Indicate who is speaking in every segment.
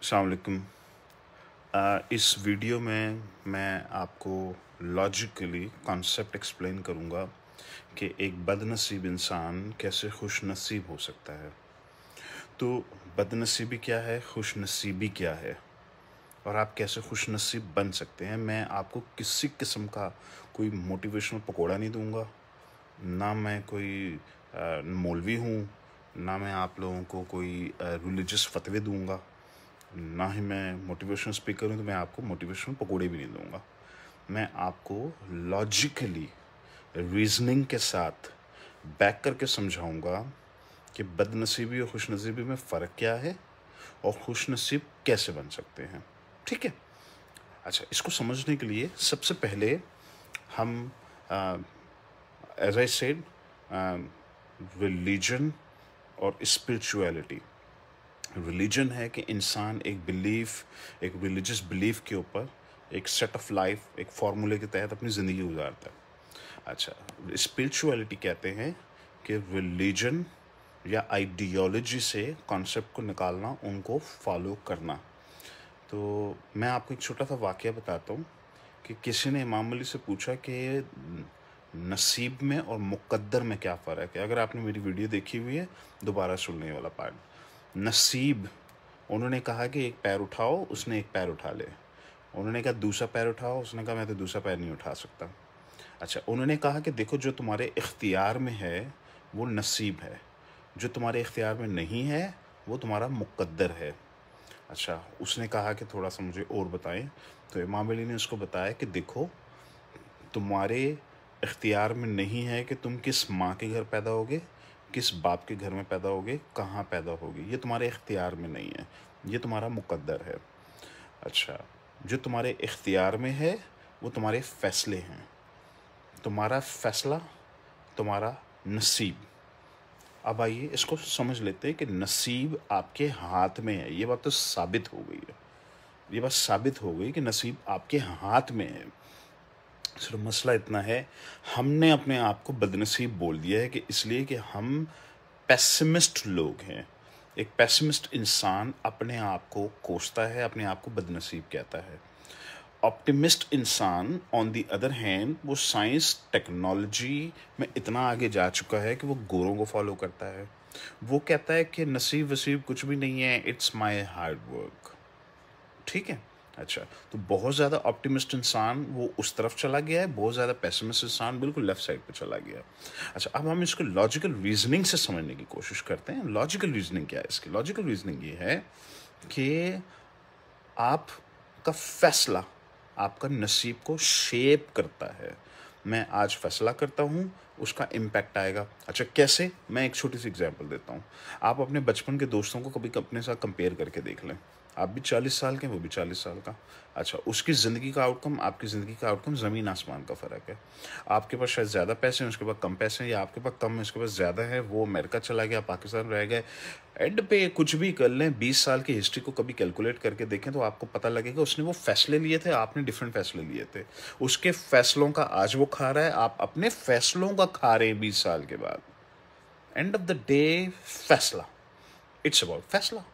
Speaker 1: अलकुम uh, इस video में मैं आपको लॉजिकली कॉन्सेप्ट एक्सप्लेन करूँगा कि एक बदनसीब इंसान कैसे खुश नसीब हो सकता है तो बदनसीबी क्या है खुश नसीबी क्या है और आप कैसे खुश नसीब बन सकते हैं मैं आपको किसी किस्म का कोई मोटिवेशनल पकोड़ा नहीं दूंगा ना मैं कोई uh, मौलवी हूँ ना मैं आप लोगों को कोई रिलीजस uh, फतवे दूंगा ना ही मैं मोटिवेशन स्पीकर हूँ तो मैं आपको मोटिवेशनल पकोड़े भी नहीं दूंगा मैं आपको लॉजिकली रीजनिंग के साथ बैक करके समझाऊंगा कि बदनसीबी और खुशनसीबी में फ़र्क क्या है और खुशनसीब कैसे बन सकते हैं ठीक है अच्छा इसको समझने के लिए सबसे पहले हम एज आई सेड रिलीजन और स्पिरिचुअलिटी रिलीजन है कि इंसान एक बिलीफ एक रिलीजियस बिलीफ के ऊपर एक सेट ऑफ लाइफ एक फार्मूले के तहत अपनी ज़िंदगी गुजारता है अच्छा स्पिरिचुअलिटी कहते हैं कि रिलीजन या आइडियोलॉजी से कॉन्सेप्ट को निकालना उनको फॉलो करना तो मैं आपको एक छोटा सा वाक्य बताता हूँ कि किसी ने इमाम अली से पूछा कि नसीब में और मुकद्दर में क्या फ़र्क है अगर आपने मेरी वीडियो देखी हुई है दोबारा सुनने वाला पार्ट नसीब उन्होंने कहा कि एक पैर उठाओ उसने एक पैर उठा ले उन्होंने कहा दूसरा पैर उठाओ उसने कहा मैं तो दूसरा पैर नहीं उठा सकता अच्छा उन्होंने कहा कि देखो जो तुम्हारे इख्तियार में है वो नसीब है जो तुम्हारे इख्तियार में नहीं है वो तुम्हारा मुकद्दर है अच्छा उसने कहा कि थोड़ा सा मुझे और बताएं तो इमाम अली ने उसको बताया कि देखो तुम्हारे इख्तियार में नहीं है कि तुम किस माँ के घर पैदा होगे किस बाप के घर में पैदा होगे कहाँ पैदा होगी ये तुम्हारे इख्तियार में नहीं है ये तुम्हारा मुकद्दर है अच्छा जो तुम्हारे इख्तियार में है वो तुम्हारे फ़ैसले हैं तुम्हारा फ़ैसला तुम्हारा नसीब अब आइए इसको समझ लेते हैं कि नसीब आपके हाथ में है ये बात तो साबित हो गई है ये बात साबित हो गई कि नसीब आपके हाथ में है सिर्फ मसला इतना है हमने अपने आप को बदनसीब बोल दिया है कि इसलिए कि हम पैसमिस्ट लोग हैं एक पैसमिस्ट इंसान अपने आप को कोसता है अपने आप को बदनसीब कहता है ऑप्टिमिस्ट इंसान ऑन दी अदर हैंड वो साइंस टेक्नोलॉजी में इतना आगे जा चुका है कि वो गोरों को फॉलो करता है वो कहता है कि नसीब वसीब कुछ भी नहीं है इट्स माई हार्ड वर्क ठीक है अच्छा तो बहुत ज़्यादा ऑप्टिमिस्ट इंसान वो उस तरफ चला गया है बहुत ज़्यादा पैसमिस्ट इंसान बिल्कुल लेफ्ट साइड पे चला गया अच्छा अब हम इसको लॉजिकल रीजनिंग से समझने की कोशिश करते हैं लॉजिकल रीजनिंग क्या है इसकी लॉजिकल रीजनिंग ये है कि आपका फैसला आपका नसीब को शेप करता है मैं आज फैसला करता हूँ उसका इम्पैक्ट आएगा अच्छा कैसे मैं एक छोटी सी एग्जाम्पल देता हूँ आप अपने बचपन के दोस्तों को कभी अपने साथ कंपेयर करके देख लें आप भी चालीस साल के वो भी चालीस साल का अच्छा उसकी ज़िंदगी का आउटकम आपकी ज़िंदगी का आउटकम ज़मीन आसमान का फ़र्क है आपके पास शायद ज़्यादा पैसे हैं उसके पास कम पैसे हैं या आपके पास कम है उसके पास ज़्यादा है वो अमेरिका चला गया पाकिस्तान रह गए एंड पे कुछ भी कर लें बीस साल की हिस्ट्री को कभी कैलकुलेट करके देखें तो आपको पता लगेगा उसने वो फैसले लिए थे आपने डिफरेंट फैसले लिए थे उसके फैसलों का आज वो खा रहा है आप अपने फैसलों का खा रहे हैं बीस साल के बाद एंड ऑफ द डे फैसला इट्स अबाउट फैसला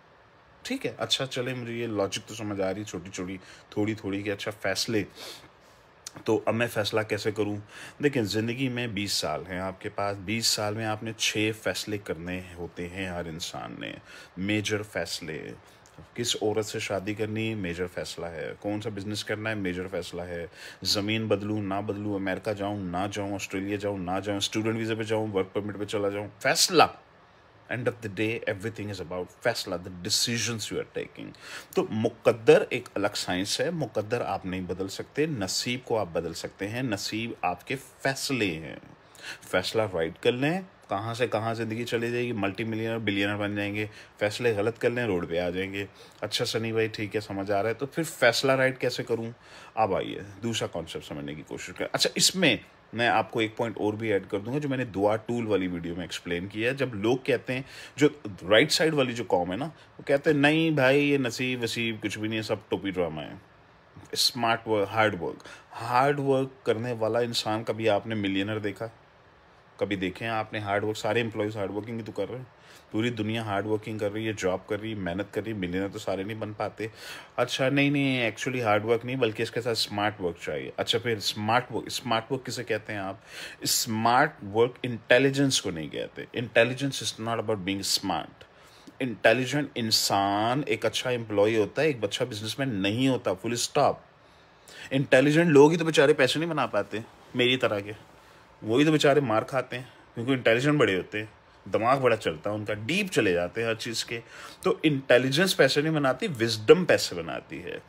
Speaker 1: ठीक है अच्छा चले मुझे ये लॉजिक तो समझ आ रही छोटी छोटी थोड़ी थोड़ी कि अच्छा फैसले तो अब मैं फ़ैसला कैसे करूं देखिए ज़िंदगी में 20 साल हैं आपके पास 20 साल में आपने छः फैसले करने होते हैं हर इंसान ने मेजर फैसले किस औरत से शादी करनी मेजर फैसला है कौन सा बिजनेस करना है मेजर फैसला है ज़मीन बदलूँ ना बदलूँ अमेरिका जाऊँ ना जाऊँ ऑस्ट्रेलिया जाऊँ ना जाऊँ स्टूडेंट वीज़ा पे जाऊँ वर्क परमिट पे चला जाऊँ फैसला end of the day everything is about फैसला the decisions you are taking तो मुकद्दर एक अलग साइंस है मुकद्दर आप नहीं बदल सकते नसीब को आप बदल सकते हैं नसीब आपके फैसले हैं फैसला राइट कर लें कहाँ से कहाँ ज़िंदगी चली जाएगी मल्टी मिलियनर बिलियनर बन जाएंगे फैसले गलत कर लें रोड पे आ जाएंगे अच्छा सनी भाई ठीक है समझ आ रहा है तो फिर फैसला राइट कैसे करूँ अब आइए दूसरा कॉन्सेप्ट समझने की कोशिश करें अच्छा इसमें मैं आपको एक पॉइंट और भी ऐड कर दूंगा जो मैंने दुआ टूल वाली वीडियो में एक्सप्लेन किया है जब लोग कहते हैं जो राइट साइड वाली जो कॉम है ना वो कहते हैं नहीं भाई ये नसीब वसीब कुछ भी नहीं है सब टोपी ड्रामा है smart work hard work hard work करने वाला इंसान कभी आपने मिलियनर देखा कभी देखे हैं आपने हार्ड वर्क सारे एम्प्लॉयज़ हार्ड वर्किंग ही तो कर रहे हैं पूरी दुनिया हार्ड वर्किंग कर रही है जॉब कर रही है मेहनत कर रही है मिलने तो सारे नहीं बन पाते अच्छा नहीं नहीं एक्चुअली हार्ड वर्क नहीं बल्कि इसके साथ स्मार्ट वर्क चाहिए अच्छा फिर स्मार्ट वर्क स्मार्ट वर्क किसे कहते हैं आप स्मार्ट वर्क इंटेलिजेंस को नहीं कहते intelligence is not about being smart intelligent इंसान एक अच्छा एम्प्लॉय होता है एक अच्छा बिजनेसमैन नहीं होता फुल स्टॉप इंटेलिजेंट लोग ही तो बेचारे पैसे नहीं बना पाते मेरी तरह के वही तो बेचारे मार खाते हैं क्योंकि इंटेलिजेंट बड़े होते हैं दिमाग बड़ा चलता है उनका डीप चले जाते हैं हर चीज़ के तो इंटेलिजेंस पैसे नहीं बनाती विजडम पैसे बनाती है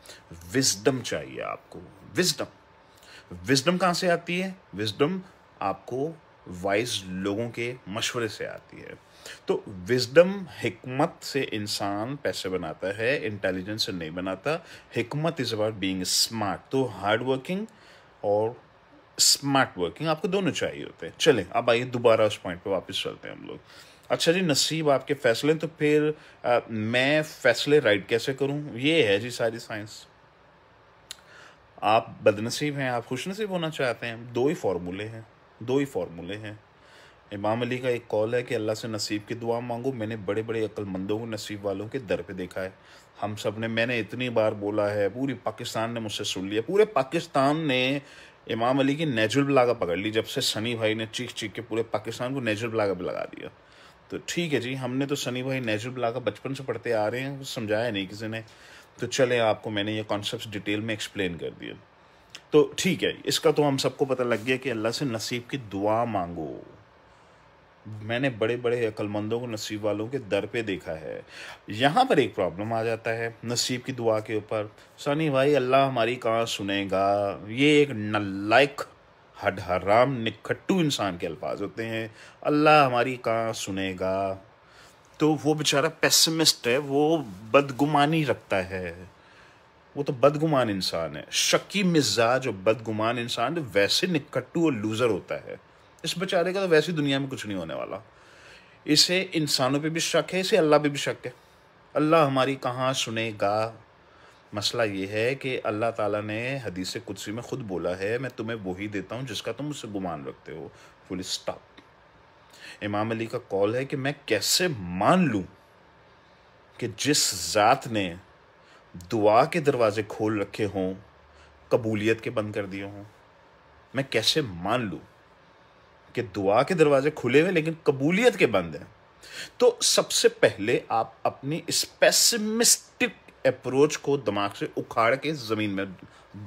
Speaker 1: विजडम चाहिए आपको विजडम विजडम कहाँ से आती है विजडम आपको वाइज लोगों के मशवरे से आती है तो विजडम हिकमत से इंसान पैसे बनाता है इंटेलिजेंस से नहीं बनाता हिकमत इज़ अबाउट बीइंग स्मार्ट तो हार्ड वर्किंग और स्मार्ट वर्किंग आपको दोनों चाहिए होते हैं चले अब आइए दोबारा उस पॉइंट पे वापस चलते हैं हम लोग अच्छा जी नसीब आपके फैसले तो फिर आ, मैं फैसले राइट कैसे करूं ये है जी सारी साइंस आप बदनसीब हैं आप नसीब होना चाहते हैं दो ही फार्मूले हैं दो ही फार्मूले हैं इमाम अली का एक कॉल है कि अल्लाह से नसीब की दुआ मांगो मैंने बड़े बड़े अक्लमंदों को नसीब वालों के दर पे देखा है हम सब ने मैंने इतनी बार बोला है पूरी पाकिस्तान ने मुझसे सुन लिया पूरे पाकिस्तान ने इमाम अली की नेजुल बलागा पकड़ ली जब से सनी भाई ने चीख चीख के पूरे पाकिस्तान को नेजुल बलागा भी लगा दिया तो ठीक है जी हमने तो सनी भाई नेजुल बलागा बचपन से पढ़ते आ रहे हैं समझाया नहीं किसी ने तो चले आपको मैंने ये कॉन्सेप्ट डिटेल में एक्सप्लेन कर दिया तो ठीक है इसका तो हम सबको पता लग गया कि अल्लाह से नसीब की दुआ मांगो मैंने बड़े बड़े अक्लमंदों को नसीब वालों के दर पे देखा है यहाँ पर एक प्रॉब्लम आ जाता है नसीब की दुआ के ऊपर सनी भाई अल्लाह हमारी कहाँ सुनेगा ये एक नलायक हड हराम निकट्टू इंसान के अल्फाज होते हैं अल्लाह हमारी कहाँ सुनेगा तो वो बेचारा पेसमिस्ट है वो बदगुमानी रखता है वो तो बदगुमान इंसान है शक्की मिजाज और बदगुमान इंसान वैसे निकट्टू और लूज़र होता है इस बेचारे का तो वैसे दुनिया में कुछ नहीं होने वाला इसे इंसानों पे भी शक है इसे अल्लाह पे भी शक है अल्लाह हमारी कहाँ सुनेगा मसला ये है कि अल्लाह ताला ने हदीस कुदसी में ख़ुद बोला है मैं तुम्हें वो ही देता हूँ जिसका तुम मुझसे गुमान रखते हो फुल स्टॉप इमाम अली का कॉल है कि मैं कैसे मान लूँ कि जिस ज़ात ने दुआ के दरवाज़े खोल रखे हों कबूलियत के बंद कर दिए हों मैं कैसे मान लूँ आपके दुआ के दरवाजे खुले हुए लेकिन कबूलियत के बंद हैं तो सबसे पहले आप अपनी स्पेसिमिस्टिक अप्रोच को दिमाग से उखाड़ के ज़मीन में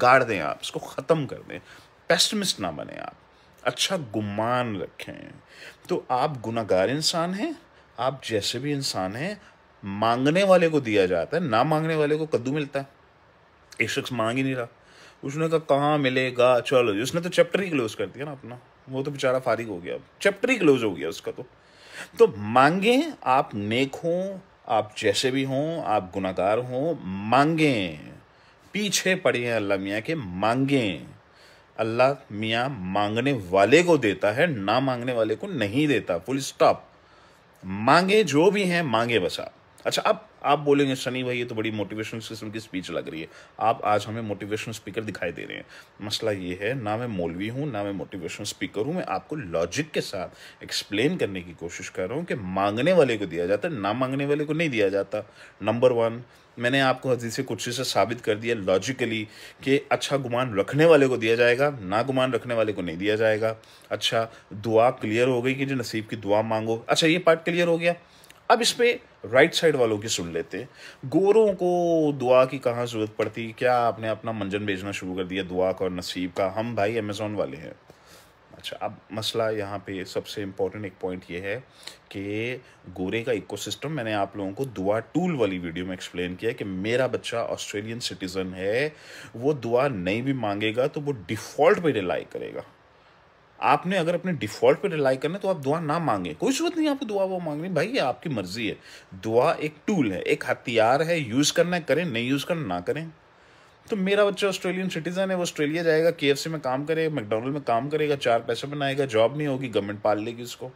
Speaker 1: गाड़ दें आप इसको ख़त्म कर दें पेस्टमिस्ट ना बने आप अच्छा गुमान रखें तो आप गुनागार इंसान हैं आप जैसे भी इंसान हैं मांगने वाले को दिया जाता है ना मांगने वाले को कद्दू मिलता है एक शख्स मांग ही नहीं रहा उसने कहा कहाँ मिलेगा चलो उसने तो चैप्टर ही क्लोज कर दिया ना अपना वो तो बेचारा फारिग हो गया चैप्टर ही क्लोज हो गया उसका तो तो मांगे आप नेक हो आप जैसे भी हों आप गुनाकार हो मांगे पीछे पड़े हैं अल्लाह मियाँ के मांगे अल्लाह मियाँ मांगने वाले को देता है ना मांगने वाले को नहीं देता फुल स्टॉप मांगे जो भी हैं मांगे बस आप अच्छा अब आप बोलेंगे सनी भाई ये तो बड़ी मोटिवेशन किस्म की स्पीच लग रही है आप आज हमें मोटिवेशन स्पीकर दिखाई दे रहे हैं मसला ये है ना मैं मौलवी हूँ ना मैं मोटिवेशन स्पीकर हूँ मैं आपको लॉजिक के साथ एक्सप्लेन करने की कोशिश कर रहा हूँ कि मांगने वाले को दिया जाता है ना मांगने वाले को नहीं दिया जाता नंबर वन मैंने आपको से कुर्सी से साबित कर दिया लॉजिकली कि अच्छा गुमान रखने वाले को दिया जाएगा ना गुमान रखने वाले को नहीं दिया जाएगा अच्छा दुआ क्लियर हो गई कि जो नसीब की दुआ मांगो अच्छा ये पार्ट क्लियर हो गया अब इस पर राइट साइड वालों की सुन लेते गोरों को दुआ की कहाँ ज़रूरत पड़ती क्या आपने अपना मंजन भेजना शुरू कर दिया दुआ का और नसीब का हम भाई अमेज़ोन वाले हैं अच्छा अब मसला यहाँ पे सबसे इम्पोर्टेंट एक पॉइंट ये है कि गोरे का इकोसिस्टम मैंने आप लोगों को दुआ टूल वाली वीडियो में एक्सप्लेन किया कि मेरा बच्चा ऑस्ट्रेलियन सिटीज़न है वो दुआ नहीं भी मांगेगा तो वो डिफ़ॉल्ट पे रिलाई करेगा आपने अगर अपने डिफॉल्ट पे रिलाई करना है तो आप दुआ ना मांगे कोई जरूरत नहीं आपको दुआ वो मांगनी भाई ये आपकी मर्जी है दुआ एक टूल है एक हथियार है यूज़ करना करें नहीं यूज़ करना ना करें तो मेरा बच्चा ऑस्ट्रेलियन सिटीजन है वो ऑस्ट्रेलिया जाएगा के में काम करेगा मैकडोनल्ड में काम करेगा चार पैसे बनाएगा जॉब नहीं होगी गवर्नमेंट पाल लेगी उसको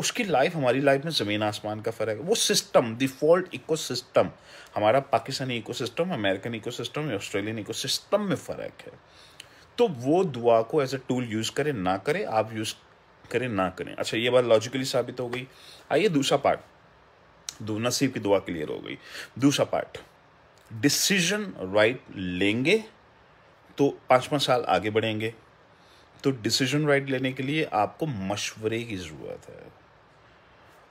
Speaker 1: उसकी लाइफ हमारी लाइफ में ज़मीन आसमान का फ़र्क है वो सिस्टम डिफॉल्ट इको हमारा पाकिस्तानी इको अमेरिकन इको या ऑस्ट्रेलियन इको में फ़र्क है तो वो दुआ को एज अ टूल यूज़ करें ना करें आप यूज़ करें ना करें अच्छा ये बात लॉजिकली साबित हो गई आइए दूसरा पार्ट दो नसीब की दुआ क्लियर हो गई दूसरा पार्ट डिसीजन राइट लेंगे तो पाँच पाँच साल आगे बढ़ेंगे तो डिसीजन राइट लेने के लिए आपको मशवरे की ज़रूरत है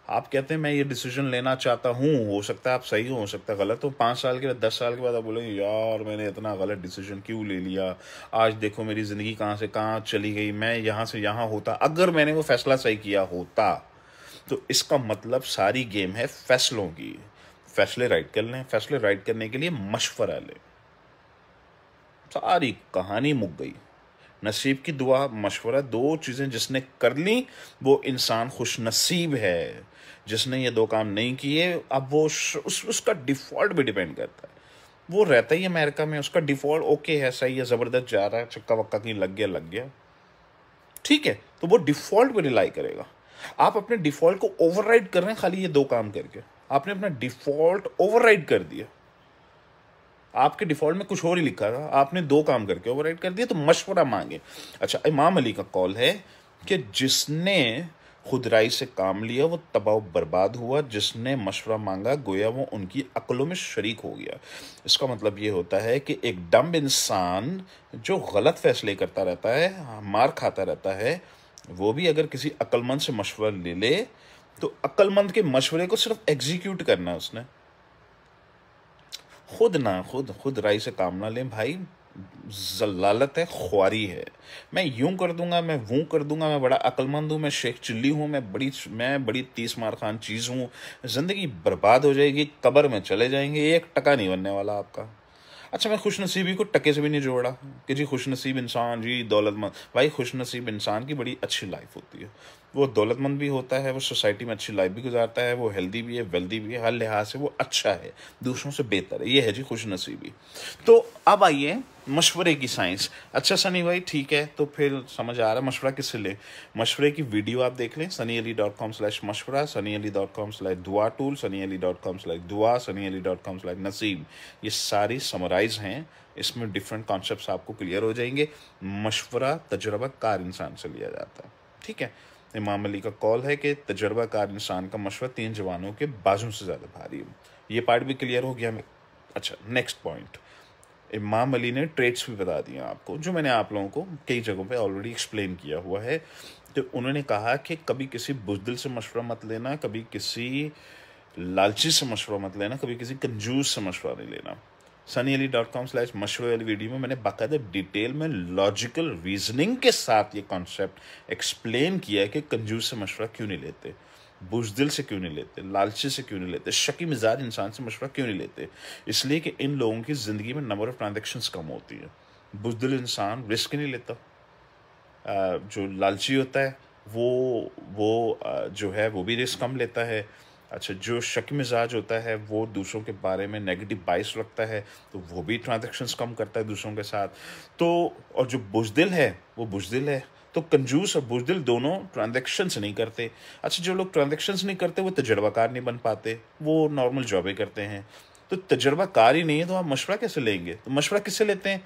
Speaker 1: आप कहते हैं मैं ये डिसीजन लेना चाहता हूँ हो सकता है आप सही हो सकता है गलत हो पाँच साल के बाद दस साल के बाद आप बोलेंगे यार मैंने इतना गलत डिसीजन क्यों ले लिया आज देखो मेरी ज़िंदगी कहाँ से कहाँ चली गई मैं यहाँ से यहाँ होता अगर मैंने वो फैसला सही किया होता तो इसका मतलब सारी गेम है फैसलों की फैसले राइट कर लें फैसले राइट करने के लिए मशवरा लें सारी कहानी मुक गई नसीब की दुआ मशवरा दो चीज़ें जिसने कर ली वो इंसान खुश नसीब है जिसने ये दो काम नहीं किए अब वो उस उसका डिफ़ॉल्ट भी डिपेंड करता है वो रहता ही अमेरिका में उसका डिफ़ॉल्ट ओके है सही है ज़बरदस्त जा रहा है चक्का वक्का कहीं लग गया लग गया ठीक है तो वो डिफ़ॉल्ट भी रिलाई करेगा आप अपने डिफ़ॉल्ट को ओवरराइड कर रहे हैं खाली ये दो काम करके आपने अपना डिफ़ॉल्ट ओवरराइड कर दिया आपके डिफ़ॉल्ट में कुछ और ही लिखा था आपने दो काम करके ओवर कर दिया तो मशवरा मांगे अच्छा इमाम अली का कॉल है कि जिसने खुदराई से काम लिया वो तबाह बर्बाद हुआ जिसने मशवरा मांगा गोया वो उनकी अकलों में शरीक हो गया इसका मतलब ये होता है कि एक डम्ब इंसान जो गलत फैसले करता रहता है मार खाता रहता है वो भी अगर किसी अक्लमंद से मशवरा ले ले तो अक्लमंद के मशवरे को सिर्फ एग्जीक्यूट करना है उसने खुद ना खुद खुद राय से काम ना लें भाई जलालत है ख्वारी है मैं यूं कर दूंगा मैं वो कर दूंगा मैं बड़ा अकलमंद हूँ मैं शेख चिल्ली हूँ मैं बड़ी मैं बड़ी तीस मार खान चीज़ हूँ ज़िंदगी बर्बाद हो जाएगी कबर में चले जाएंगे एक टका नहीं बनने वाला आपका अच्छा मैं खुशनसीबी को टके से भी नहीं जोड़ा कि जी खुशनसीब इंसान जी दौलतमंद भाई खुशनसीब इंसान की बड़ी अच्छी लाइफ होती है वो दौलतमंद भी होता है वो सोसाइटी में अच्छी लाइफ भी गुजारता है वो हेल्दी भी है वेल्दी भी है हर लिहाज से वो अच्छा है दूसरों से बेहतर है ये है जी खुश नसीबी तो अब आइए मशवरे की साइंस अच्छा सनी भाई ठीक है तो फिर समझ आ रहा है मशवरा किससे ले मशवरे की वीडियो आप देख लें Sunny Ali dot com slash मशवरा Sunny Ali dot com slash दुआ tool Sunny Ali dot com slash दुआ Sunny Ali dot com slash नसीब ये सारी समराइज हैं इसमें डिफरेंट कॉन्सेप्ट आपको क्लियर हो जाएंगे मशवरा तजुर्बा कार इंसान से लिया जाता है ठीक है इमाम अली का कॉल है कि तजर्बाकार इंसान का मशवरा तीन जवानों के बाजू से ज़्यादा भारी हो ये पार्ट भी क्लियर हो गया अच्छा नेक्स्ट पॉइंट इमाम अली ने ट्रेड्स भी बता दिए आपको जो मैंने आप लोगों को कई जगहों पे ऑलरेडी एक्सप्लेन किया हुआ है तो उन्होंने कहा कि कभी किसी बुजदिल से मशवरा मत लेना कभी किसी लालची से मशवरा मत लेना कभी किसी कंजूस से मशवरा नहीं लेना Sunny Ali dot com slash मशहूर अली वीडियो में मैंने बाकायदा डिटेल में लॉजिकल रीजनिंग के साथ ये कॉन्सेप्ट एक्सप्लेन किया है कि कंजूस से मशवरा क्यों नहीं लेते बुजदिल से क्यों नहीं लेते लालची से क्यों नहीं लेते शकी मिजाज इंसान से मशवरा क्यों नहीं लेते इसलिए कि इन लोगों की ज़िंदगी में नंबर ऑफ़ ट्रांजेक्शन कम होती है बुजदिल इंसान रिस्क नहीं लेता जो लालची होता है वो वो जो है वो भी रिस्क कम लेता है अच्छा जो शक मिजाज होता है वो दूसरों के बारे में नेगेटिव बाइस रखता है तो वो भी ट्रांजेक्शन्स कम करता है दूसरों के साथ तो और जो बुजदिल है वो बुजदिल है तो कंजूस और बुजदिल दोनों ट्रांजेक्शन्स नहीं करते अच्छा जो लोग ट्रांजेक्शन्स नहीं करते वो तजर्बाकार नहीं बन पाते वो नॉर्मल जॉबें करते हैं तो तजर्बाकार ही नहीं है तो आप मशवरा कैसे लेंगे तो मशवरा किससे लेते हैं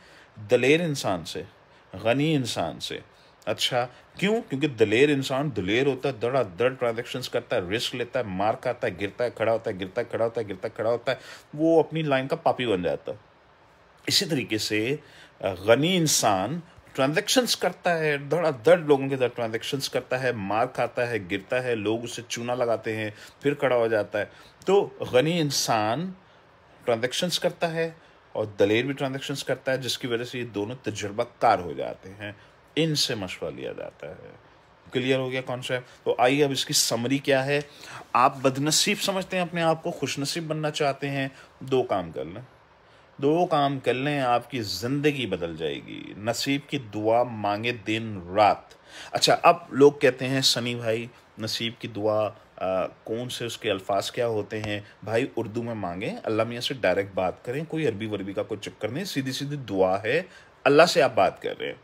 Speaker 1: दलेर इंसान से गनी इंसान से अच्छा क्यों क्योंकि दलेर इंसान दलेर होता है दड़ा दड़ ट्रांजेक्शन करता है रिस्क लेता है मार खाता है गिरता है खड़ा होता है गिरता है खड़ा होता है गिरता है खड़ा होता है वो अपनी लाइन का पापी बन जाता है इसी तरीके से गनी इंसान ट्रांजेक्शन्स करता है दड़ा दड़ लोगों के साथ ट्रांजेक्शन्स करता है मार खाता है गिरता है लोग उसे चूना लगाते हैं फिर खड़ा हो जाता है तो गनी इंसान ट्रांजेक्शन्स करता है और दलेर भी ट्रांजेक्शन्स करता है जिसकी वजह से ये दोनों तजर्बाकार हो जाते हैं इनसे मशवरा लिया जाता है क्लियर हो गया कॉन्सेप्ट तो आइए अब इसकी समरी क्या है आप बदनसीब समझते हैं अपने आप को खुशनसीब बनना चाहते हैं दो काम कर लें दो काम कर लें आपकी ज़िंदगी बदल जाएगी नसीब की दुआ मांगे दिन रात अच्छा अब लोग कहते हैं सनी भाई नसीब की दुआ आ, कौन से उसके अल्फाज क्या होते हैं भाई उर्दू में मांगे अल्लाह मियाँ से डायरेक्ट बात करें कोई अरबी वरबी का कोई चक्कर नहीं सीधी सीधी दुआ है अल्लाह से आप बात कर रहे हैं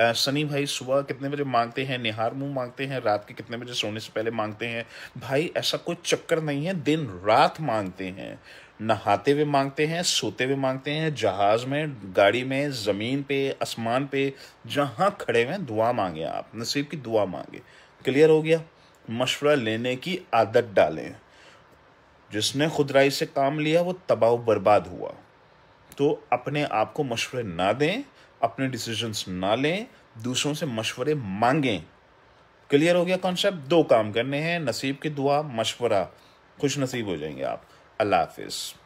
Speaker 1: सनी भाई सुबह कितने बजे मांगते हैं निहार मुँह मांगते हैं रात के कितने बजे सोने से पहले मांगते हैं भाई ऐसा कोई चक्कर नहीं है दिन रात मांगते हैं नहाते हुए मांगते हैं सोते हुए मांगते हैं जहाज में गाड़ी में ज़मीन पे आसमान पे जहाँ खड़े हुए दुआ मांगे आप नसीब की दुआ मांगे क्लियर हो गया मशवरा लेने की आदत डालें जिसने खुदराई से काम लिया वो तबाह बर्बाद हुआ तो अपने आप को मशवरे ना दें अपने डिसीजंस ना लें दूसरों से मशवरे मांगें क्लियर हो गया कॉन्सेप्ट दो काम करने हैं नसीब की दुआ मशवरा खुश नसीब हो जाएंगे आप अल्लाह हाफिज़